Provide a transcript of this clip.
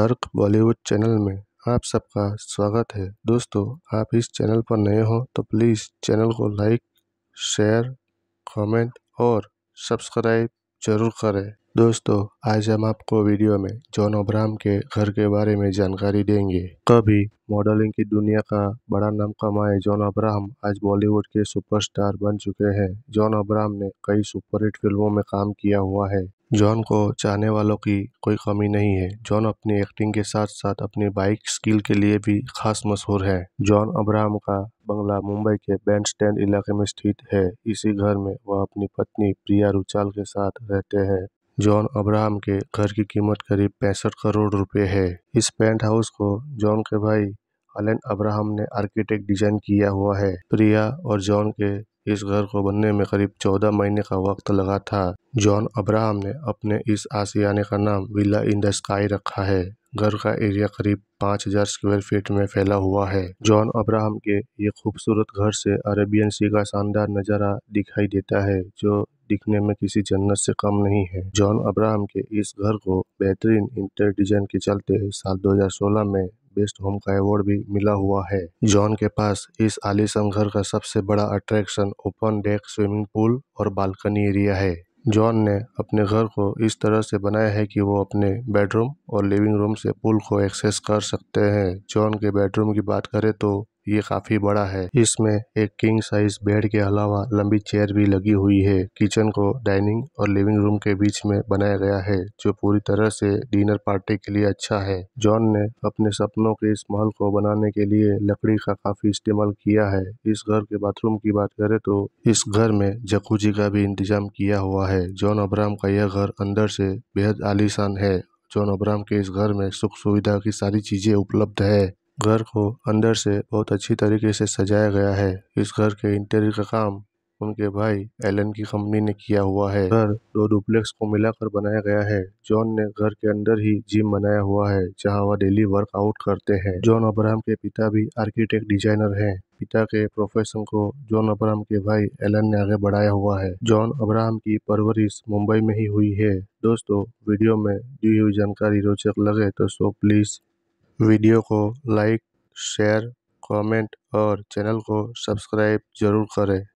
तर्क बॉलीवुड चैनल में आप सबका स्वागत है दोस्तों आप इस चैनल पर नए हो तो प्लीज़ चैनल को लाइक शेयर कमेंट और सब्सक्राइब जरूर करें दोस्तों आज हम आपको वीडियो में जॉन ओब्राम के घर के बारे में जानकारी देंगे कभी मॉडलिंग की दुनिया का बड़ा नाम कमाए जॉन ओब्राम आज बॉलीवुड के सुपरस्टार बन चुके हैं जॉन ओब्राम ने कई सुपरहिट फिल्मों में काम किया हुआ है जॉन को चाहने वालों की कोई कमी नहीं है जॉन अपनी एक्टिंग के साथ साथ अपनी बाइक स्किल के लिए भी खास मशहूर है जॉन अब्राहम का बंगला मुंबई के बैंड स्टैंड इलाके में स्थित है इसी घर में वह अपनी पत्नी प्रिया रुचाल के साथ रहते हैं जॉन अब्राहम के घर की कीमत करीब पैंसठ करोड़ रुपए है इस पेंट हाउस को जॉन के भाई अलेन अब्राहम ने आर्किटेक्ट डिजाइन किया हुआ है प्रिया और जॉन के इस घर को बनने में करीब चौदह महीने का वक्त लगा था जॉन अब्राहम ने अपने इस आसियाने का नाम विला इन द स्काई रखा है घर का एरिया करीब पाँच हजार स्क्वायर फीट में फैला हुआ है जॉन अब्राहम के ये खूबसूरत घर से अरेबियन सी का शानदार नजारा दिखाई देता है जो दिखने में किसी जन्नत से कम नहीं है जॉन अब्राहम के इस घर को बेहतरीन इंटर डिजाइन के चलते साल 2016 में बेस्ट होम का अवार्ड भी मिला हुआ है जॉन के पास इस आलिशान घर का सबसे बड़ा attraction open deck swimming pool और बालकनी एरिया है जॉन ने अपने घर को इस तरह से बनाया है कि वो अपने बेडरूम और लिविंग रूम से पूल को एक्सेस कर सकते हैं जॉन के बेडरूम की बात करें तो ये काफी बड़ा है इसमें एक किंग साइज बेड के अलावा लंबी चेयर भी लगी हुई है किचन को डाइनिंग और लिविंग रूम के बीच में बनाया गया है जो पूरी तरह से डिनर पार्टी के लिए अच्छा है जॉन ने अपने सपनों के इस महल को बनाने के लिए लकड़ी का काफी इस्तेमाल किया है इस घर के बाथरूम की बात करे तो इस घर में जकूजी का भी इंतजाम किया हुआ है जॉन अब्राम का यह घर अंदर से बेहद आलिशान है जॉन अब्राम के इस घर में सुख सुविधा की सारी चीजें उपलब्ध है घर को अंदर से बहुत अच्छी तरीके से सजाया गया है इस घर के इंटीरियर का काम उनके भाई एलन की कंपनी ने किया हुआ है घर दो डुप्लेक्स को मिलाकर बनाया गया है जॉन ने घर के अंदर ही जिम बनाया हुआ है जहां वह डेली वर्कआउट करते हैं जॉन अब्राहम के पिता भी आर्किटेक्ट डिजाइनर हैं पिता के प्रोफेशन को जॉन अब्राहम के भाई एलन ने आगे बढ़ाया हुआ है जॉन अब्राहम की परवरिश मुंबई में ही हुई है दोस्तों वीडियो में दी हुई जानकारी रोचक लगे तो सो प्लीज वीडियो को लाइक शेयर कमेंट और चैनल को सब्सक्राइब जरूर करें